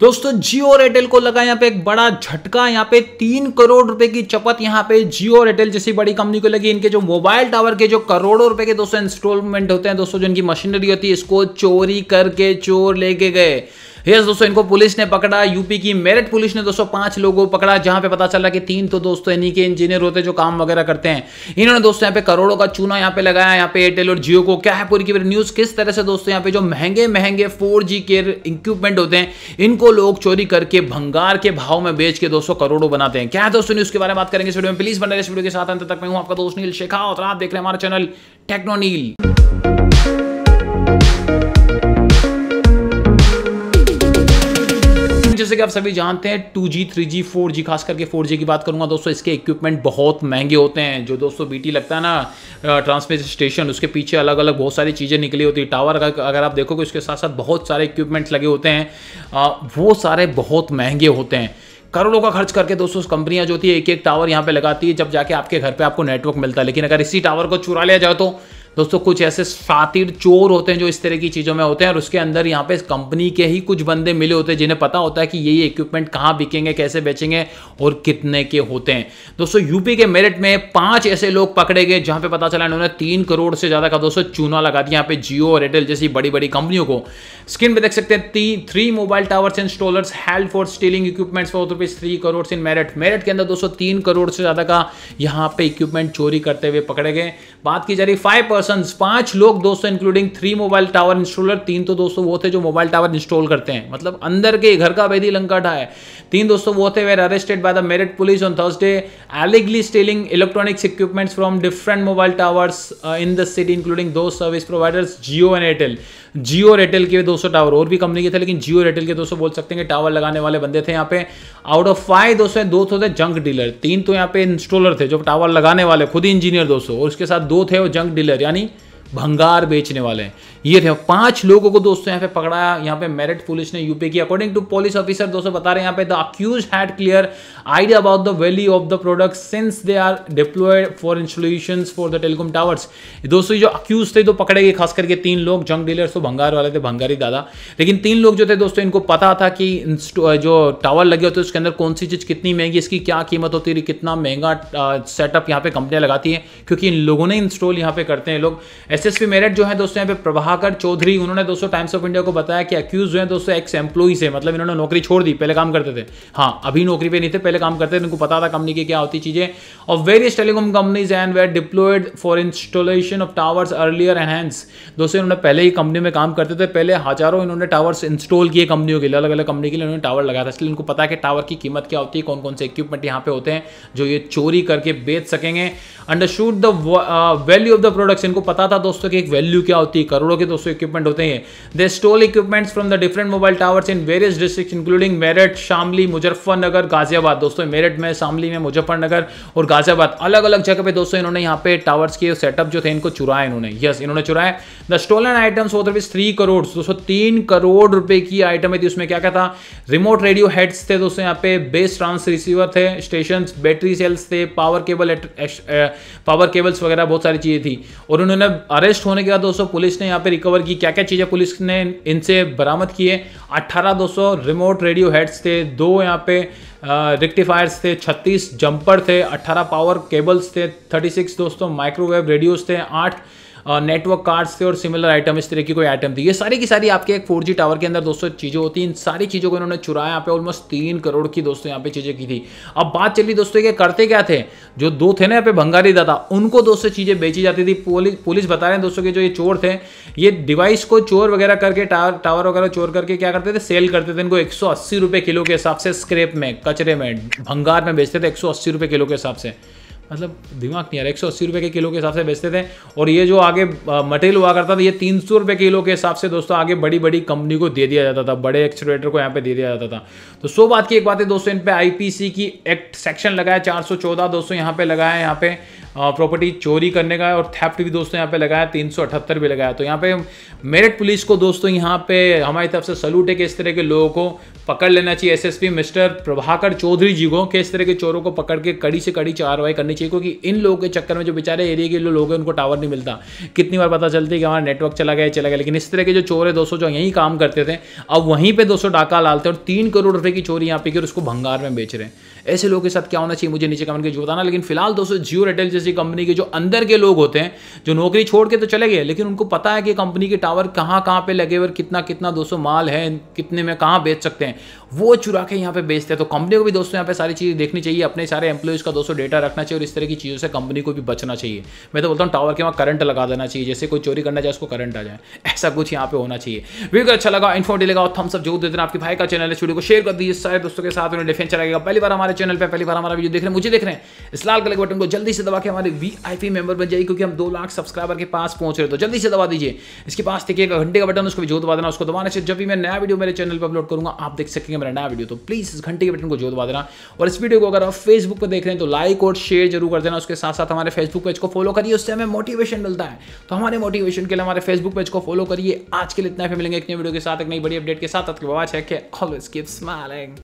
दोस्तों जियो और एयरटेल को लगा यहाँ पे एक बड़ा झटका यहाँ पे तीन करोड़ रुपए की चपत यहाँ पे जियो और एयरटेल जैसी बड़ी कंपनी को लगी इनके जो मोबाइल टावर के जो करोड़ों रुपए के दोस्तों इंस्टॉलमेंट होते हैं दोस्तों जो इनकी मशीनरी होती है इसको चोरी करके चोर लेके गए यस दोस्तों इनको पुलिस ने पकड़ा यूपी की मेरठ पुलिस ने दोस्तों पांच लोगों को पकड़ा जहां पे पता चला कि तीन तो दोस्तों इन्हीं के इंजीनियर होते जो काम वगैरह करते हैं इन्होंने दोस्तों यहाँ पे करोड़ों का चूना यहाँ पे लगाया यहाँ पे एयरटेल और जियो को क्या है पूरी की न्यूज किस तरह से दोस्तों यहाँ पे जो महंगे महंगे फोर के इक्विपमेंट होते हैं इनको लोग चोरी करके भंगार के भाव में बेच के दोस्तों करोड़ों बनाते हैं क्या है दोस्तों न्यूज के बारे में बात करेंगे इस वीडियो में प्लीज बने इस वीडियो के साथ अंत तक मैं हूँ आपका दोस्त नील शेखा और आप देख रहे हैं हमारा चैनल टेक्नोनील जैसे कि आप सभी जानते हैं two G three G four G खास करके फोर जी की बात करूंगा दोस्तों इसके इक्विपमेंट बहुत महंगे होते हैं जो दोस्तों बीटी लगता है ना ट्रांसमिशन स्टेशन उसके पीछे अलग अलग बहुत सारी चीज़ें निकली होती है टावर अगर, अगर आप देखोगे उसके साथ साथ बहुत सारे इक्विपमेंट्स लगे होते हैं वो सारे बहुत महंगे होते हैं करोड़ों का खर्च करके दोस्तों कंपनियां जो होती है एक एक टावर यहाँ पे लगाती है जब जाके आपके घर पे आपको नेटवर्क मिलता है लेकिन अगर इसी टावर को चुरा लिया जाए तो दोस्तों कुछ ऐसे शातिर चोर होते हैं जो इस तरह की चीज़ों में होते हैं और उसके अंदर यहाँ पे कंपनी के ही कुछ बंदे मिले होते हैं जिन्हें पता होता है कि ये ये इक्विपमेंट कहाँ बिकेंगे कैसे बेचेंगे और कितने के होते हैं दोस्तों यूपी के मेरिट में पांच ऐसे लोग पकड़े गए जहाँ पे पता चला इन्होंने तीन करोड़ से ज़्यादा का दोस्तों चूना लगा दिया यहाँ पे जियो और एयरटेल जैसी बड़ी बड़ी कंपनियों को स्क्रीन पर देख सकते हैं three mobile towers installers help for stealing equipments for rupees three crore in Meerut Meerut के अंदर दोस्तों तीन करोड़ से ज़्यादा का यहाँ पे इक्विपमेंट चोरी करते हुए पकड़े गए बात की जा रही फाइव पर्सन पांच लोग दोस्तों including three mobile tower installer तीन तो दोस्तों वो थे जो मोबाइल टावर इंस्टॉल करते हैं मतलब अंदर के घर का वैधि लंका था है तीन दोस्तों वो थे were arrested by the Meerut police on Thursday allegedly stealing electronics equipments from different mobile towers in the city including दो service providers Jio and Airtel Jio Airtel के दोस्तों टावर और भी कंपनी के थे लेकिन जियो एयरटेल के दोस्तों बोल सकते हैं कि टावर लगाने वाले बंदे थे यहाँ पे आउट ऑफ फाइव दोस्तों दो तो थे जंक डीलर तीन तो यहाँ पे इंस्टॉलर थे जो टावर लगाने वाले खुद ही इंजीनियर दोस्तों और उसके साथ दो थे वो जंक डीलर Money. भंगार बेचने वाले हैं ये थे पांच लोगों को दोस्तों यहाँ पे पकड़ाया यहाँ पे मेरिट पुलिस ने यूपी की अकॉर्डिंग टू पुलिस ऑफिसर दोस्तों बता रहे हैं यहाँ पे the accused had clear idea about the value of the product since they are deployed for installation for the telecom towers दोस्तों जो अक्यूज थे तो पकड़े गए खास करके तीन लोग जंग डीलर्स तो भंगार वाले थे भंगारी दादा लेकिन तीन लोग जो थे दोस्तों इनको पता था कि जो टावर लगे होते उसके अंदर कौन सी चीज़ कितनी महंगी इसकी क्या कीमत होती है कितना महंगा सेटअप यहाँ पे कंपनियां लगाती है क्योंकि इन लोगों ने इंस्टॉल यहाँ पे करते हैं लोग एसएसपी मेरठ जो है दोस्तों यहाँ पे प्रभाकर चौधरी उन्होंने दोस्तों टाइम्स ऑफ इंडिया को बताया कि अक्यूज जो है दोस्तों एक्स एम्प्लॉई से मतलब इन्होंने नौकरी छोड़ दी पहले काम करते थे हाँ अभी नौकरी पे नहीं थे पहले काम करते थे इनको पता था कंपनी की क्या होती चीजें और various telecom companies and were deployed for installation of towers earlier enhance दोस्तों इन्होंने पहले ही कंपनी में काम करते थे पहले हजारों इन्होंने टावर्स इंस्टॉल किए कंपनियों के लिए अलग अलग कंपनी के लिए इन्होंने टावर लगाया था इसलिए इनको पता है कि टावर की कीमत क्या होती है कौन कौन से इक्विपमेंट यहाँ पे होते हैं जो ये चोरी करके बेच सकेंगे under shoot the value of the products इनको पता था दोस्तों की एक वैल्यू क्या होती है करोड़ों के दोस्तों इक्विपमेंट होते हैं they stole equipments from the different mobile towers in various district including Meerut Shamli Muzaffarnagar Ghaziabad दोस्तों मेरठ में शामली में मुजफ्फरनगर और गाजियाबाद अलग अलग जगह पे दोस्तों इन्होंने यहाँ पे टावर्स के सेटअप जो थे इनको चुराए इन्होंने यस इन्होंने चुराया द स्टोलन आइटम्स वो रुपीज थ्री करोड़ दोस्तों तीन करोड़ रुपए की आइटम थी उसमें क्या क्या था रिमोट रेडियो हेड्स थे दोस्तों यहाँ पे बेस ट्रांस रिसीवर थे स्टेशन बैटरी सेल्स थे पावर केबल पावर केबल्स वगैरह बहुत सारी चीज़ें थी और उन्होंने अरेस्ट होने के बाद दोस्तों पुलिस ने यहाँ पे रिकवर की क्या क्या चीज़ें पुलिस ने इनसे बरामद किए 18 दोस्तों रिमोट रेडियो हेड्स थे दो यहाँ पे रेक्टिफायर्स थे 36 जंपर थे 18 पावर केबल्स थे 36 दोस्तों माइक्रोवेव रेडियोस थे आठ नेटवर्क कार्ड्स थे और सिमिलर आइटम इस तरह की कोई आइटम थी ये सारी की सारी आपके एक फोर टावर के अंदर दोस्तों चीज़ें होती इन सारी चीज़ों को इन्होंने चुराया यहाँ पे ऑलमोस्ट तीन करोड़ की दोस्तों यहाँ पे चीज़ें की थी अब बात चली दोस्तों ये करते क्या थे जो दो थे ना यहाँ पे भंगारी दादा उनको दोस्तों चीज़ें बेची जाती थी पुलिस बता रहे हैं दोस्तों के जो ये चोर थे ये डिवाइस को चोर वगैरह करके टावर टावर वगैरह चोर करके क्या करते थे सेल करते थे इनको एक किलो के हिसाब से स्क्रेप में कचरे में भंगार में बेचते थे एक किलो के हिसाब से मतलब दिमाग नहीं यार एक सौ अस्सी रुपये के किलो के हिसाब से बेचते थे और ये जो आगे मटेरियल हुआ करता था ये तीन सौ रुपये किलो के हिसाब से दोस्तों आगे बड़ी बड़ी कंपनी को दे दिया जाता था बड़े एक्सलेटर को यहाँ पे दे दिया जाता था तो सो बात की एक बात है दोस्तों इन पर आई की एक्ट सेक्शन लगाया चार सौ चौदह दोस्तों यहाँ पे लगाया यहाँ पे प्रॉपर्टी चोरी करने का और थेफ्ट भी दोस्तों यहाँ पे लगाया तीन भी लगाया तो यहाँ पे मेरठ पुलिस को दोस्तों यहाँ पे हमारी तरफ से सलूट है कि इस तरह के लोगों को पकड़ लेना चाहिए एसएसपी मिस्टर प्रभाकर चौधरी जी को कि इस तरह के चोरों को पकड़ के कड़ी से कड़ी कार्रवाई करनी चाहिए क्योंकि इन लोगों के चक्कर में जो बेचारे एरिया के लोग हैं उनको टावर नहीं मिलता कितनी बार पता चलती है कि हमारा नेटवर्क चला गया चला गया लेकिन इस तरह के जो चोर है दोस्तों जो यहीं काम करते थे अब वहीं पर दोस्तों डाका लालते और तीन करोड़ रुपये की चोरी यहाँ पे की और उसको भंगार में बेच रहे हैं ऐसे लोगों के साथ क्या होना चाहिए मुझे नीचे कमेंट करके बताना लेकिन फिलहाल दोस्तों जियो एयरटेल जैसी कंपनी के जो अंदर के लोग होते हैं जो नौकरी छोड़ के तो चले गए लेकिन उनको पता है कि कंपनी के टावर कहाँ कहाँ पर लगे और कितना कितना दोस्तों माल है कितने में कहाँ बेच सकते हैं वो चुरा के यहाँ पे बेचते हैं तो कंपनी को भी दोस्तों यहाँ पे सारी चीज़ें देखनी चाहिए अपने सारे एम्प्लॉयज़ का दोस्तों डेटा रखना चाहिए और इस तरह की चीज़ों से कंपनी को भी बचना चाहिए मैं तो बोलता हूँ टावर के वहाँ करंट लगा देना चाहिए जैसे कोई चोरी करना चाहे उसको करंट आ जाए ऐसा कुछ यहाँ पे होना चाहिए वीडियो अच्छा लगा इन्फो डिलेगा और थम्स अप जो दे हैं आपके भाई का चैनल है वीडियो को शेयर कर दीजिए सारे दोस्तों के साथ उन्हें डिफेंस चलाएगा पहली बार हमारे चैनल पर पहली बार हमारा वीडियो देख रहे हैं मुझे देख रहे हैं इस लाल कलर के बटन को जल्दी से दबा के हमारे वी मेंबर बन जाइए क्योंकि हम दो लाख सब्सक्राइबर के पास पहुंच रहे तो जल्दी से दबा दीजिए इसके पास देखिए घंटे का बटन उसको भी जो दबा देना उसको दबाना चाहिए जब भी मैं नया वीडियो मेरे चैनल पर अपलोड करूँगा आप देख सकेंगे मेरा नया वीडियो तो प्लीज़ इस घंटे के बटन को जोर दबा देना और इस वीडियो को अगर आप फेसबुक पर देख रहे हैं तो लाइक और शेयर जरूर कर देना उसके साथ साथ हमारे फेसबुक पेज को फॉलो करिए उससे हमें मोटिवेशन मिलता है तो हमारे मोटिवेशन के लिए हमारे फेसबुक पेज को फॉलो करिए आज के लिए इतना फिर मिलेंगे एक नई वीडियो के साथ एक नई बड़ी अपडेट के साथ